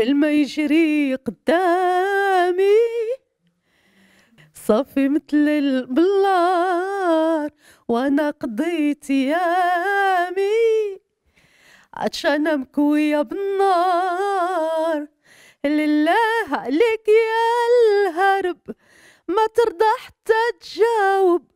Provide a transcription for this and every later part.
الما يجري قدامي صافي مثل البلار وانا قضيت ايامي عطشانة مكوية بالنار لله عليك يا الهرب ما ترضى حتى تجاوب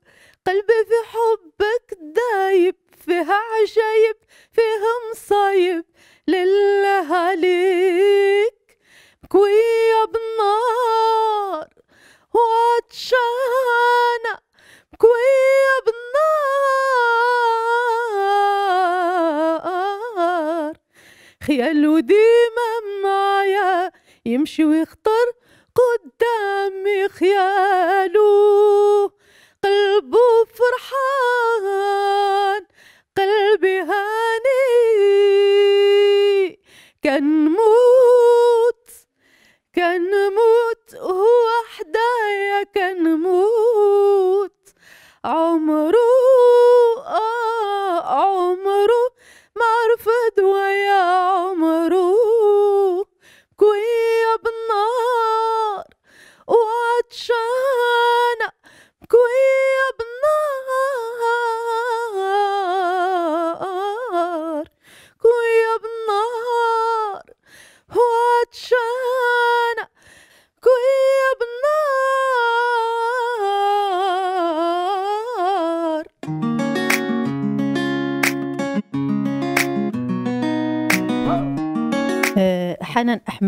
قلبي في حبك دايب فيها عجايب فيها مصايب لله عليك مكوية بالنار وعطشانة مكوية بالنار خياله ديما معايا يمشي ويختار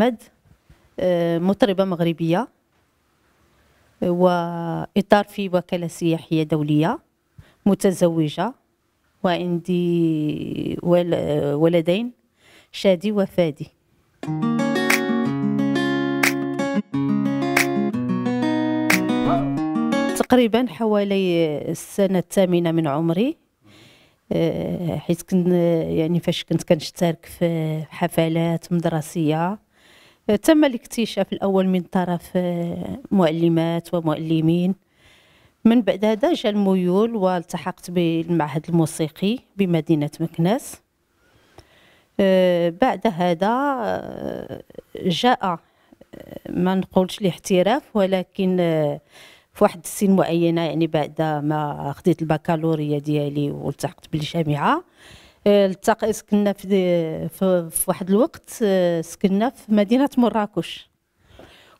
أحمد آه، مطربة مغربية آه، وإطار في وكالة سياحية دولية متزوجة وعندي آه، ولدين شادي وفادي تقريبا حوالي السنة الثامنة من عمري حيت كن يعني فاش كنت كنشترك في حفلات مدرسية تم الاكتشاف الأول من طرف آه، معلمات ومعلمين من بعد هذا جاء الميول والتحقت بالمعهد الموسيقي بمدينة مكناس آه، بعد هذا آه، جاء ما نقولش الاحتراف ولكن في واحد السن معينه يعني بعد ما خديت البكالوريا ديالي والتحقت بالجامعه التق... سكننا في, في... في واحد الوقت آه، سكننا في مدينه مراكش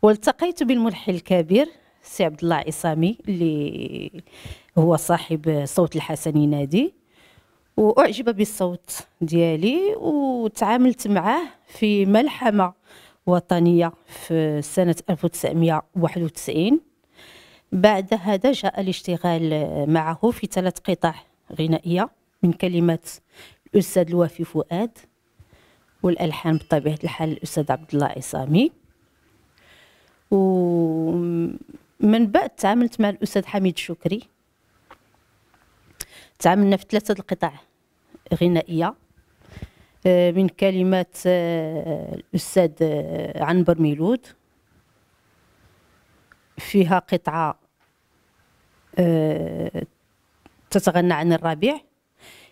والتقيت بالملحن الكبير سي عبد الله عصامي اللي هو صاحب صوت الحسني نادي واعجب بالصوت ديالي وتعاملت معاه في ملحمه وطنيه في سنه 1991 بعد هذا جاء الاشتغال معه في ثلاث قطع غنائيه من كلمات الاستاذ الوفي فؤاد والالحان بطبيعه الحال الاستاذ عبد الله عصامي ومن بعد تعاملت مع الاستاذ حميد شكري تعاملنا في ثلاثه القطع غنائيه آه، من كلمات آه، الاستاذ آه، عنبر ميلود فيها قطعه تتغنى عن الربيع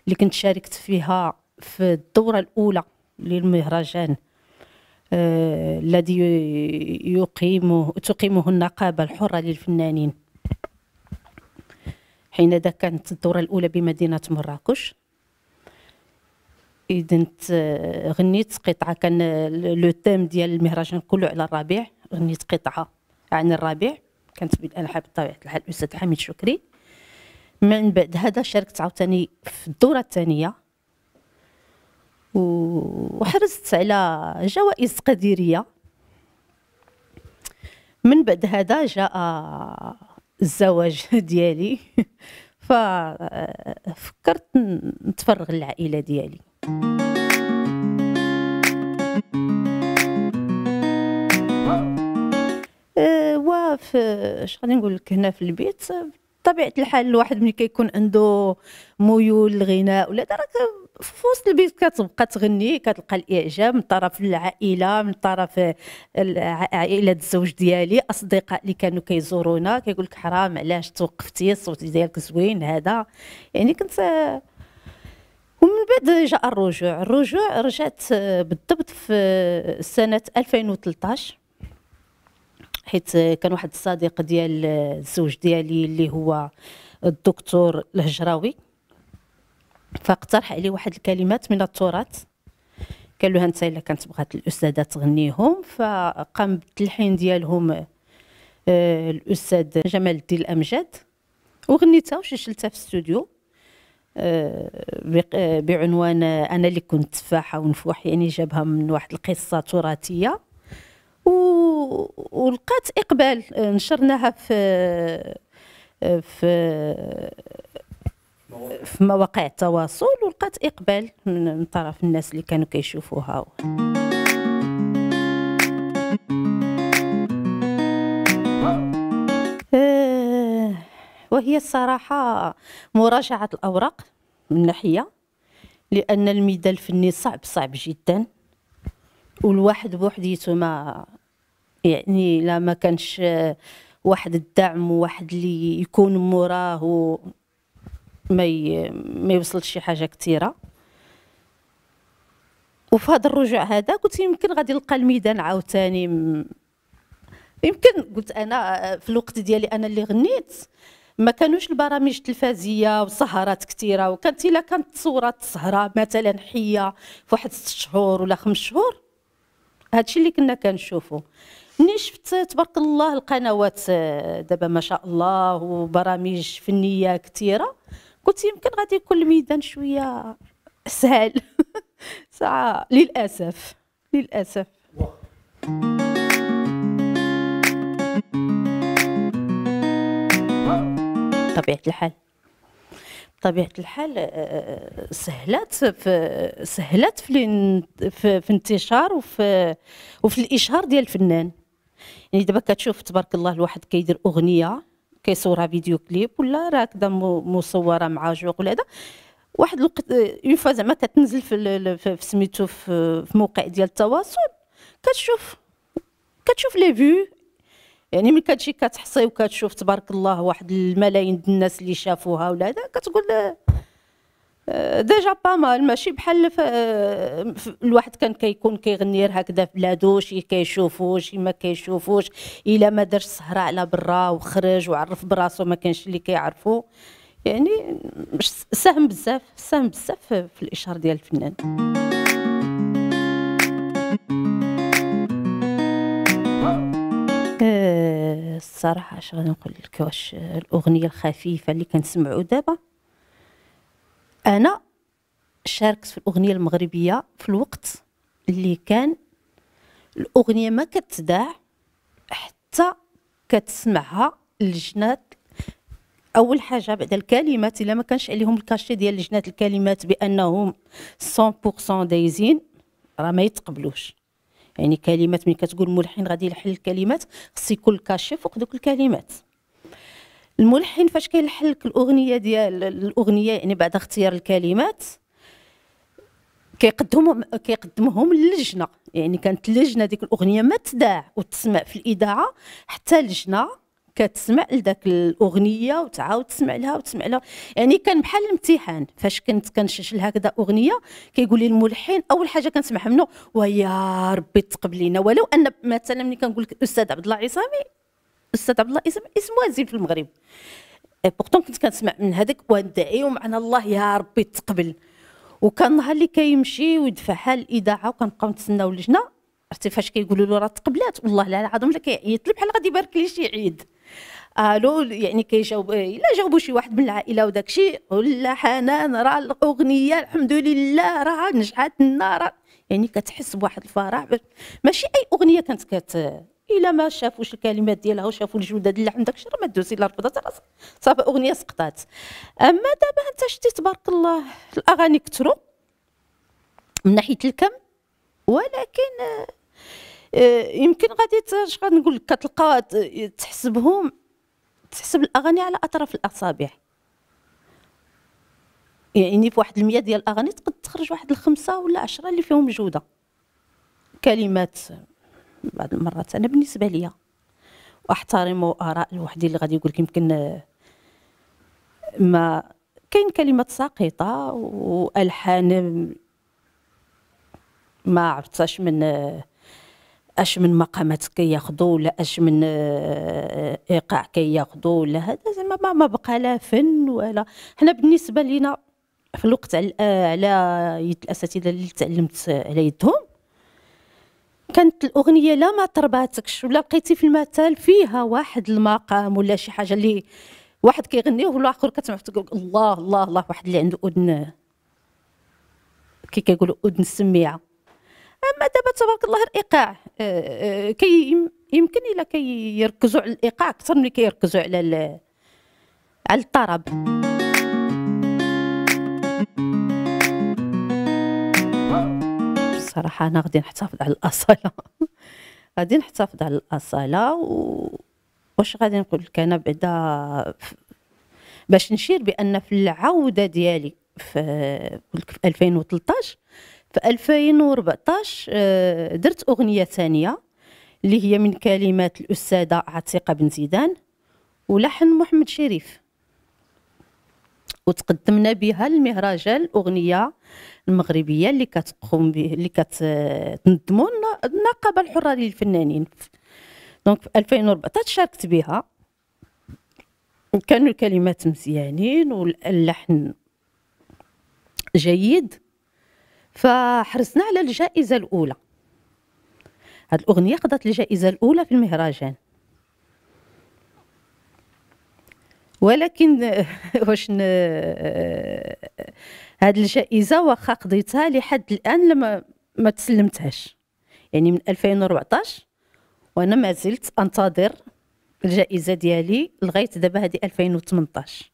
اللي كنت شاركت فيها في الدورة الأولى للمهرجان آه، الذي يقيمه تقيمه النقابة الحرة للفنانين ذا كانت الدورة الأولى بمدينة مراكش إذن غنيت قطعة كان لو تيم ديال المهرجان كله على الربيع غنيت قطعة عن الربيع كانت بالألحان بطبيعة الحال الأستاذ حميد شكري من بعد هذا شاركت عاوتاني في الدوره الثانيه وحرزت على جوائز تقديريه من بعد هذا جاء الزواج ديالي ففكرت نتفرغ للعائله ديالي أه، وفي شغادي نقول لك هنا في البيت بطبيعه الحال الواحد ملي كيكون عنده ميول للغناء ولا راك في وسط البيت كتبقى تغني كتلقى الاعجاب من طرف العائله من طرف عائله الزوج ديالي اصدقاء اللي كانوا كيزورونا كيقول لك حرام علاش توقفتي الصوت ديالك زوين هذا يعني كنت ومن بعد جاء الرجوع الرجوع رجعت بالضبط في سنه 2013 حيت كان واحد الصديق ديال الزوج ديالي اللي هو الدكتور الهجراوي فاقترح عليه واحد الكلمات من التراث قال له انت الا كانت بغات الاستاذه تغنيهم فقام بالتلحين ديالهم آه، الاستاذ جمال الدين الامجد وغنيتها وشلتها في الاستوديو آه، آه، بعنوان انا اللي كنت تفاحه ونفوح يعني جابها من واحد القصه تراثيه ولقات اقبال آه، نشرناها في آه، في في مواقع التواصل ولقات اقبال من طرف الناس اللي كانوا كيشوفوها آه، وهي الصراحة مراجعة الأوراق من ناحية لأن الميدال الفني صعب صعب جدا والواحد بوحديته ما يعني لا ما كانش واحد الدعم وواحد اللي يكون موراه ما ي... ما يوصلش شي حاجه كثيره وفي هذا الرجوع هذا قلت يمكن غادي نلقى الميدان عاوتاني م... يمكن قلت انا في الوقت ديالي انا اللي غنيت ما كانوش البرامج التلفازيه وسهرات كثيره وكانت الا كانت صوره سهره مثلا حيه في واحد ست شهور ولا خمس شهور هادشي اللي كنا كنشوفو ملي شفت تبارك الله القنوات آه، دابا ما شاء الله وبرامج فنيه كثيره قلت يمكن غادي يكون الميدان شويه سهل ساعه للاسف للاسف بطبيعه الحال بطبيعه الحال آه، آه، سهلات في سهلات في, في انتشار وفي وفي الاشهار ديال الفنان يعني دابا كتشوف تبارك الله الواحد كيدير اغنيه كيصورها فيديو كليب ولا راه كذا مصوره مع جوق ولا هذا واحد الوقت اون فوا زعما كتنزل في, في سميتو في, في موقع ديال التواصل كتشوف كتشوف لي فيو يعني ملي كتجي كتحصي وكتشوف تبارك الله واحد الملايين الناس اللي شافوها ولا هذا كتقول ديجا با مال ماشي بحال الواحد كان كيكون كيغني هكذا في بلادو شي كيشوفو شي ما كيشوفوش الا ما دارش سهره على برا وخرج وعرف براسو ما كانش اللي كيعرفو يعني ساهم بزاف ساهم بزاف في الاشهار ديال الفنان آه، الصراحه اش غنقول لك واش الاغنيه الخفيفه اللي كنسمعوا دابا انا شاركت في الاغنيه المغربيه في الوقت اللي كان الاغنيه ما كتداع حتى كتسمعها الجنات اول حاجه بعد الكلمات الا ما كانش عليهم الكاشي ديال لجنات الكلمات بانهم 100% دايزين راه ما يتقبلوش يعني كلمات ملي كتقول ملحن غادي يلحن الكلمات خص يكون الكاشي فوق دوك الكلمات الملحن فاش كيلحن لك الاغنيه ديال الاغنيه يعني بعد اختيار الكلمات كيقدمهم كيقدمهم للجنه يعني كانت اللجنه ديك الاغنيه ما تداع وتسمع في الاذاعه حتى اللجنه كتسمع لذاك الاغنيه وتعاود تسمع لها وتسمع لها يعني كان بحال الامتحان فاش كنت كنشجل هكذا اغنيه كيقول لي الملحن اول حاجه كنسمعها منه ويا ربي تقبلينا ولو ان مثلا ملي كنقول لك الاستاذ عبد الله عصامي الاستاذ عبد الله اسم اسم وزير في المغرب أه، بورتون كنت كنسمع من هذاك وندعي ومعنا الله يا ربي تقبل وكان نهار اللي كيمشي ويدفع حال الاذاعه وكنبقاو نتسناو اللجنه عرفتي فاش كيقولوا له راه تقبلات والله العظيم لا كيعيط لي بحال غادي يبارك لي شي عيد الو يعني كيجاوب الا جاوبوا شي واحد من العائله وداك الشيء ولا حنان راه الاغنيه الحمد لله راه نجحت النار يعني كتحس بواحد الفرح ماشي اي اغنيه كانت كت الا ما شافوش الكلمات ديالها وشافوا الجدد اللي عندك شر ما دوزي لا ركضات راسك صافي اغنيه سقطات اما دابا انت شتي تبارك الله الاغاني كثروا من ناحيه الكم ولكن آه، يمكن غادي اش غنقول لك كتلقى تحسبهم تحسب الاغاني على اطراف الاصابع يعني في واحد المية ديال الاغاني تقد تخرج واحد الخمسه ولا عشرة اللي فيهم جوده كلمات بعض المرات انا بالنسبه ليا واحترم اراء الواحد اللي غادي يقول لك يمكن ما كاين كلمات ساقطه والحان ما عرفت اش من اش من مقامات كياخذوا ولا اش من ايقاع كياخذوا ولا هذا زعما ما, ما بقى لا فن ولا حنا بالنسبه لينا في الوقت على على يد الاساتذه اللي تعلمت على يدهم كانت الاغنيه لا ما ترباتكش ولا لقيتي في المثال فيها واحد المقام ولا شي حاجه اللي واحد كيغنيه والاخر كتسمع تقول الله الله الله واحد اللي عنده اذن كي كيقولوا اذن السميعه اما دابا تبارك الله الايقاع أه أه كي يمكن الا كيركزوا كي على الايقاع اكثر من كيركزوا كي على على الطرب صراحه انا غادي نحتفظ على الاصاله غادي نحتفظ على الاصاله و واش غادي نقول لك انا بعدا باش نشير بان في العوده ديالي في 2013 في 2014 آه، درت اغنيه ثانيه اللي هي من كلمات الاستاذه عتيقه بن زيدان ولحن محمد شريف وتقدمنا بها لمهرجان الاغنيه المغربيه اللي كتقوم به اللي كتنظموا النقابه الحره للفنانين دونك في 2014 شاركت بها وكانوا الكلمات مزيانين واللحن جيد فحرصنا على الجائزه الاولى هاد الاغنيه خدات الجائزه الاولى في المهرجان ولكن واش آه، هاد الجائزه واخا قضيتها لحد الان لما ما تسلمتهاش يعني من 2014 وانا ما زلت انتظر الجائزه ديالي لغايه دابا هذه آه، 2018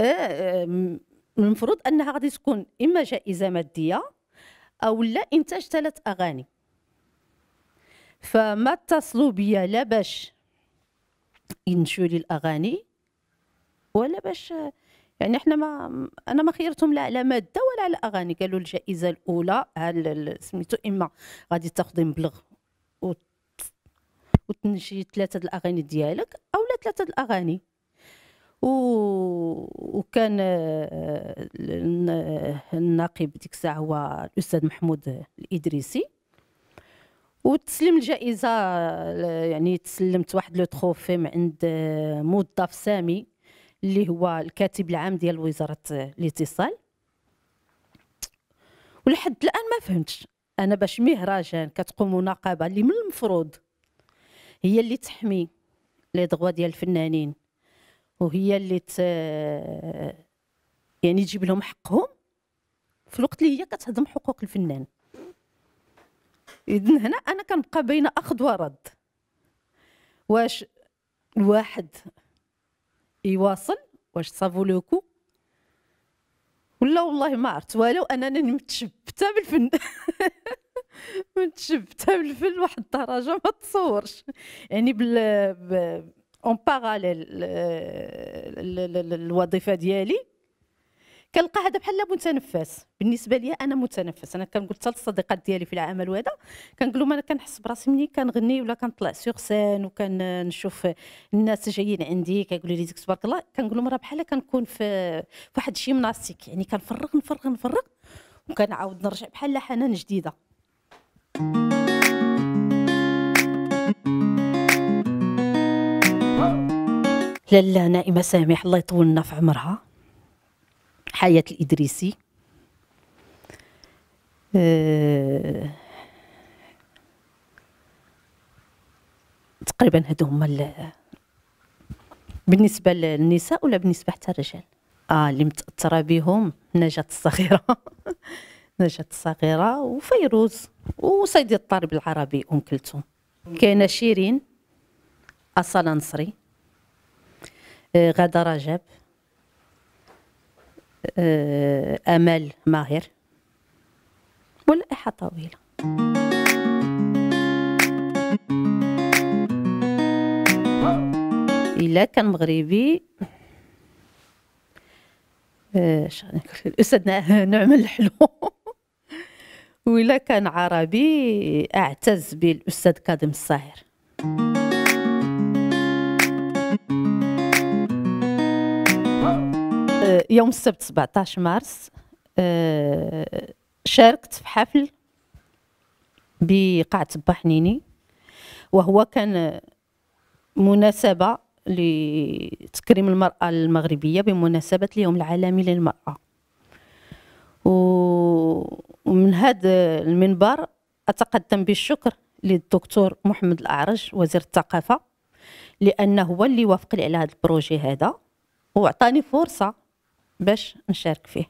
آه، المفروض انها غادي تكون اما جائزه ماديه او لا انتاج ثلاث اغاني فما اتصلوا بيا لا باش ينشوا لي الاغاني ولا باش يعني احنا ما انا ما خيرتهم لا على ماده ولا على اغاني قالوا الجائزه الاولى هل سميتو اما غادي تاخذي مبلغ وتنشي ثلاثه د الاغاني ديالك اولا ثلاثه د الاغاني و... وكان آه، الناقب ديك الساعه هو الاستاذ محمود الادريسي وتسلم الجائزه يعني تسلمت واحد لو تروفي من عند آه، موظف سامي اللي هو الكاتب العام ديال وزاره الاتصال ولحد الان ما فهمتش انا باش مهرجان كتقوم نقابه اللي من المفروض هي اللي تحمي لي دغوا ديال الفنانين وهي اللي ت... يعني تجيب لهم حقهم في الوقت اللي هي كتهضم حقوق الفنان اذن هنا انا كنبقى بين اخذ ورد واش الواحد يواصل واش صافو لوكو ولا والله ما عرفت والو انني متشبته بالفن متشبته بالفن لواحد الدرجه ما تصورش يعني بال اون باراليل الوظيفه ديالي كنلقى هذا بحال متنفس بالنسبه لي انا متنفس انا كنقول حتى للصديقات ديالي في العمل وهذا كنقول لهم انا كنحس براسي ملي كنغني ولا كنطلع سيغ سان وكنشوف الناس جايين عندي كيقولوا لي ديك تبارك الله كنقول لهم راه بحال كنكون في واحد الجيمناستيك يعني كنفرغ نفرغ نفرغ وكنعاود نرجع بحال حنان جديده لا لا نائمه سامح الله يطول لنا في عمرها حياة الإدريسي أه تقريبا هادو هما بالنسبة للنساء ولا بالنسبة حتى الرجال اه اللي متأثرة بهم نجاة الصغيرة نجاة الصغيرة وفيروز وسيدي الطالب العربي أم كلثوم كاينة شيرين أصالة نصري آه، غادة رجب آه، امل ماهر واللائحه طويله الا كان مغربي اش آه، الاستاذ نعمل الحلو وإلا كان عربي اعتز بالاستاذ كاظم الصاهر يوم السبت 17 مارس آه، شاركت في حفل بقاعة بحنيني وهو كان مناسبة لتكريم المرأة المغربية بمناسبة اليوم العالمي للمرأة ومن هذا المنبر أتقدم بالشكر للدكتور محمد الأعرج وزير الثقافة لأنه هو اللي وافق لي على هذا البروجي هذا وعطاني فرصة باش نشارك فيه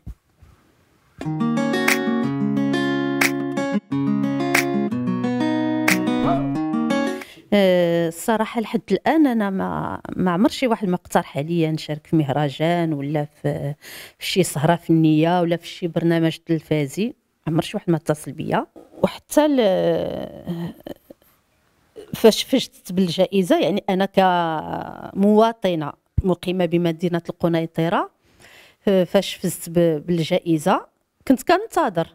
الصراحه آه، لحد الان انا ما ما عمر شي واحد ما اقترح عليا نشارك في مهرجان ولا في شي سهره فنيه ولا في شي برنامج تلفازي عمر شي واحد ما اتصل بيا وحتى فاش فشت بالجائزه يعني انا كمواطنه مقيمه بمدينه القنيطره فاش فزت بالجائزه كنت كنتظر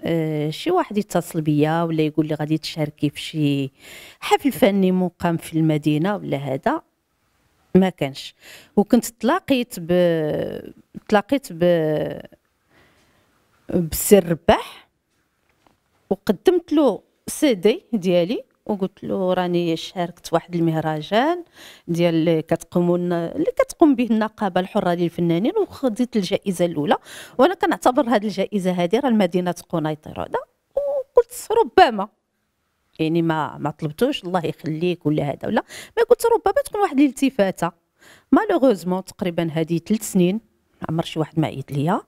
آه، شي واحد يتصل بيا ولا يقول لي غادي تشاركي في شي حفل فني مقام في المدينه ولا هذا ما كانش وكنت تلاقيت ب تلاقيت ب بالسي الرباح وقدمت له سيدي دي ديالي وقلت له راني شاركت واحد المهرجان ديال اللي كتقوم اللي كتقوم به النقابه الحره للفنانين وخديت الجائزه الاولى وانا كنعتبر هذه الجائزه هذه راه لمدينه قنيطره هذا وقلت ربما يعني ما ما طلبتوش الله يخليك ولا هذا ولا ما قلت ربما تكون واحد الالتفاته مالوغوزمون تقريبا هذه ثلاث سنين عمر شي واحد ما عيط ليا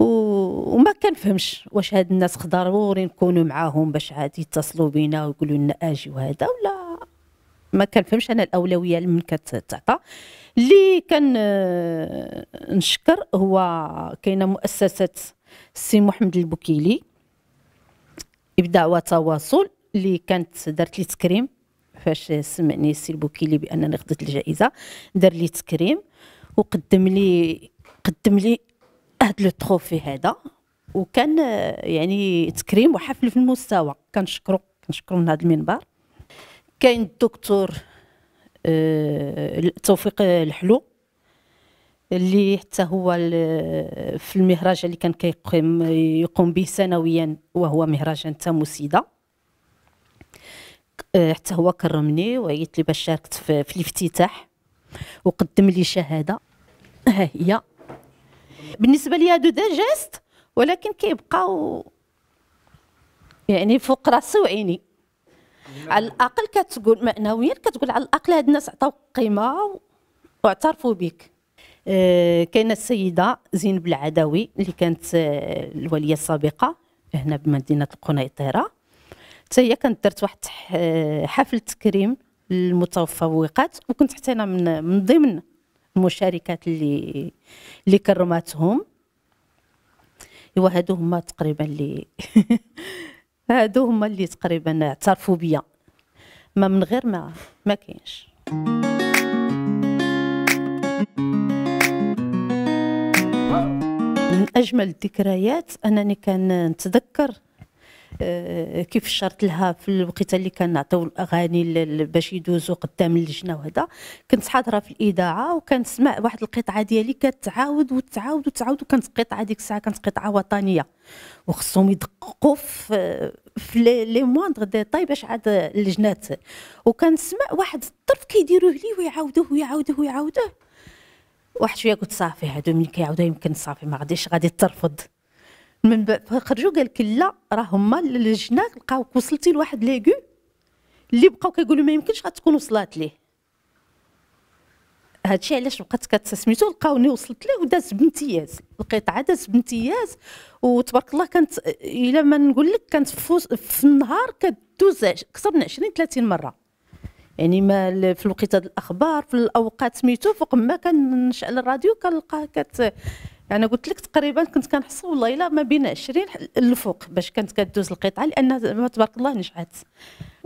وما كنفهمش واش هاد الناس ضروري نكونوا معاهم باش عاد يتصلوا بينا ويقولوا لنا اجي وهذا ولا ما كنفهمش انا الاولويه لمن كتعطى اللي كان آه، نشكر هو كاينه مؤسسه السي محمد البوكيلي ابداع وتواصل اللي كانت دارت لي تكريم فاش سمعني السي البوكيلي بانني خدت الجائزه دار لي تكريم وقدم لي قدم لي هاد لو تروفي هذا وكان آه، يعني تكريم وحفل في المستوى كنشكرو كنشكرو من هذا المنبر كاين الدكتور آه، توفيق الحلو اللي حتى هو آه، في المهرجان اللي كان كيقوم يقوم به سنويا وهو مهرجان تاموسيدا حتى هو كرمني وقلت لي باش شاركت في, في الافتتاح وقدم لي شهاده ها هي بالنسبه لي هادو دي جيست ولكن كيبقاو يعني فوق راسي وعيني على الاقل كتقول معنويا كتقول على الاقل هاد الناس عطاوك قيمه واعترفوا بك أه كاينه السيده زينب العدوي اللي كانت آه، الوليه السابقه هنا بمدينه القنيطره حتى هي كانت درت واحد آه، حفل تكريم للمتفوقات وكنت حتى انا من من ضمن المشاركات اللي اللي كرماتهم ايوا هادو هما تقريبا اللي هادو هما اللي تقريبا اعترفوا بيا ما من غير ما ما كاينش من اجمل الذكريات انني كان نتذكر آه، كيف شرط لها في الوقيته اللي كنعطيو الاغاني باش يدوزوا قدام اللجنه وهذا كنت حاضره في الاذاعه وكنسمع واحد القطعه ديالي كتعاود وتعاود وتعاود وكانت قطعه ديك الساعه كانت قطعه وطنيه وخصهم يدققوا في لي موندغ ديتاي باش عاد اللجنات وكنسمع واحد الطرف كيديروه لي ويعاودوه ويعاودوه ويعاودوه واحد شويه قلت صافي هادو ملي كيعاودوه يمكن صافي ما غاديش غادي ترفض من خرجوا قال لك لا راه هما اللجنه لقاوك وصلتي لواحد ليغو اللي بقاو كيقولوا ما يمكنش غتكون وصلات ليه هادشي علاش بقات كتسميتو لقاوني وصلت ليه وداز بامتياز القطعه داز بامتياز وتبارك الله كانت الا ما نقول لك كانت في النهار كدوز اكثر من 20 30 مره يعني ما في الوقيته الاخبار في الاوقات سميتو فوق ما كنشعل الراديو كنلقاه كت انا قلت لك تقريبا كنت كنحس والله الا ما بين 20 للفوق باش كانت كدوز القطعه لان تبارك الله نجحت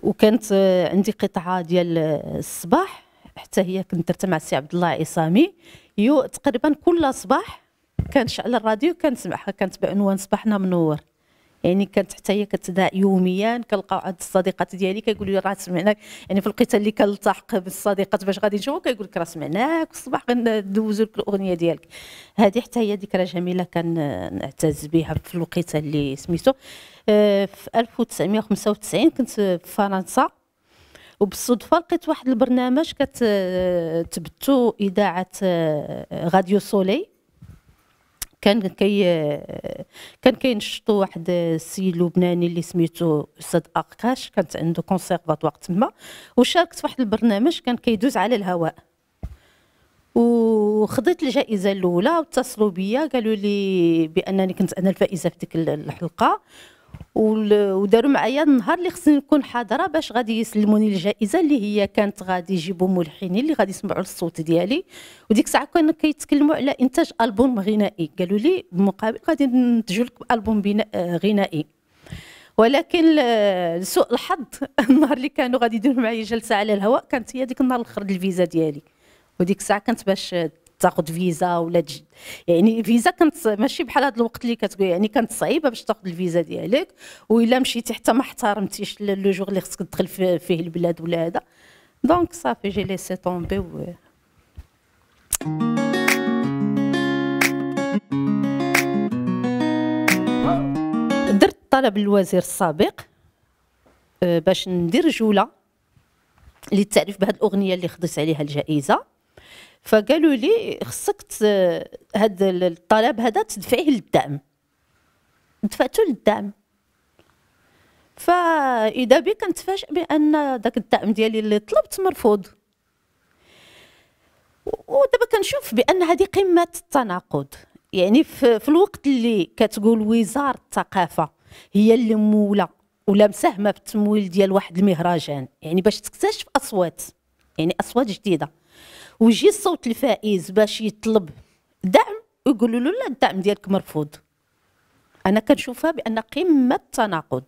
وكانت عندي قطعه ديال الصباح حتى هي كنت درتها مع السي عبد الله عصامي يو تقريبا كل صباح كنشعل الراديو كنسمعها كانت بعنوان صباحنا منور يعني كانت حتى هي كتداء يوميا كنلقى عند الصديقات ديالي كيقولوا لي راه سمعناك يعني في القتال اللي كنلتحق بالصديقات باش غادي نشوفو كيقول لك راه سمعناك الصباح غندوزو لك الاغنيه ديالك هذه حتى هي ذكرى جميله كنعتز بها في الوقيته اللي سميتو آه، في 1995 كنت في فرنسا وبالصدفه لقيت واحد البرنامج كتبثو اذاعه آه، راديو سولي كان كي كان كاين شطو واحد السيد لبناني اللي سميتو استاذ اقاش كانت عنده كونسيرفاتوار تما وشاركت واحد البرنامج كان كيدوز على الهواء وخديت الجائزه الاولى واتصلوا بيا قالوا لي بانني كنت انا الفائزه في ديك الحلقه وداروا معايا النهار اللي خصني نكون حاضره باش غادي يسلموني الجائزه اللي هي كانت غادي يجيبوا ملحنين اللي غادي يسمعوا الصوت ديالي وديك الساعه كانوا كيتكلموا على انتاج البوم غنائي قالوا لي بالمقابل غادي ننتجوا لك البوم آه، غنائي ولكن لسوء الحظ النهار اللي كانوا غادي يديروا معايا جلسه على الهواء كانت هي ديك النهار الاخر الفيزا ديالي وديك الساعه كانت باش تاخذ فيزا ولا تج... يعني فيزا كانت ماشي بحال هذا الوقت اللي كتقول يعني كانت صعيبه باش تاخذ الفيزا ديالك والا مشيتي حتى ما احترمتيش لو جور اللي خصك تدخل فيه البلاد ولا هذا دونك صافي جي ليسي طومبي و... درت طلب الوزير السابق آه، باش ندير جوله للتعريف بهذه الاغنيه اللي خديت عليها الجائزه فقالوا لي خصك هذا الطلب هذا تدفعيه للدعم دفعته للدعم فاذا بي كنتفاجئ بان داك الدعم ديالي اللي طلبت مرفوض ودابا كنشوف بان هذه قمه التناقض يعني في, الوقت اللي كتقول وزاره الثقافه هي اللي موله ولا مساهمه في التمويل ديال واحد المهرجان يعني باش تكتشف اصوات يعني اصوات جديده ويجي الصوت الفائز باش يطلب دعم ويقولوا له لا الدعم ديالك مرفوض انا كنشوفها بان قمه التناقض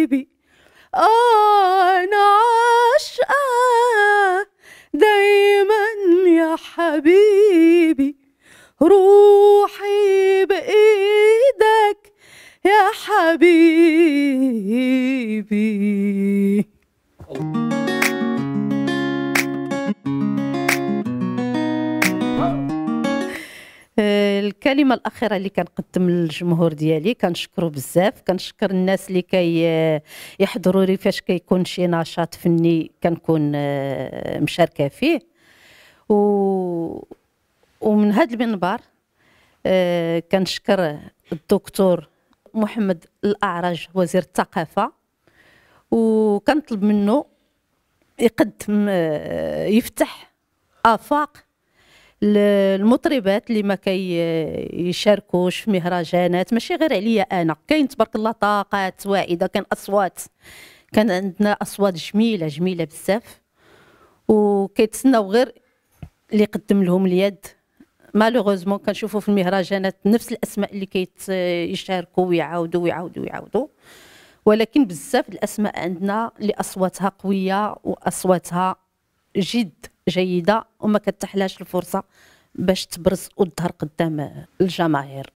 حبيبي أنا عاشقة دايما يا حبيبي روحي بإيدك يا حبيبي الكلمه الاخيره اللي كنقدم للجمهور ديالي كنشكرو بزاف كنشكر الناس اللي كي يحضروا لي فاش كيكون شي نشاط فني كنكون آه، مشاركه فيه و ومن هذا المنبر آه، كنشكر الدكتور محمد الاعرج وزير الثقافه وكنطلب منه يقدم آه، يفتح افاق المطربات اللي ما يشاركوش في مهرجانات ماشي غير عليا انا كاين تبارك الله طاقات واعده كان اصوات كان عندنا اصوات جميله جميله بزاف وكيتسناو غير اللي يقدم لهم اليد مالوغوزمون كنشوفوا في المهرجانات نفس الاسماء اللي كيشاركوا ويعاودوا ويعاودوا ويعاودوا ولكن بزاف الاسماء عندنا اللي اصواتها قويه واصواتها جد جيده وما كتحلاش الفرصه باش تبرز وتظهر قدام الجماهير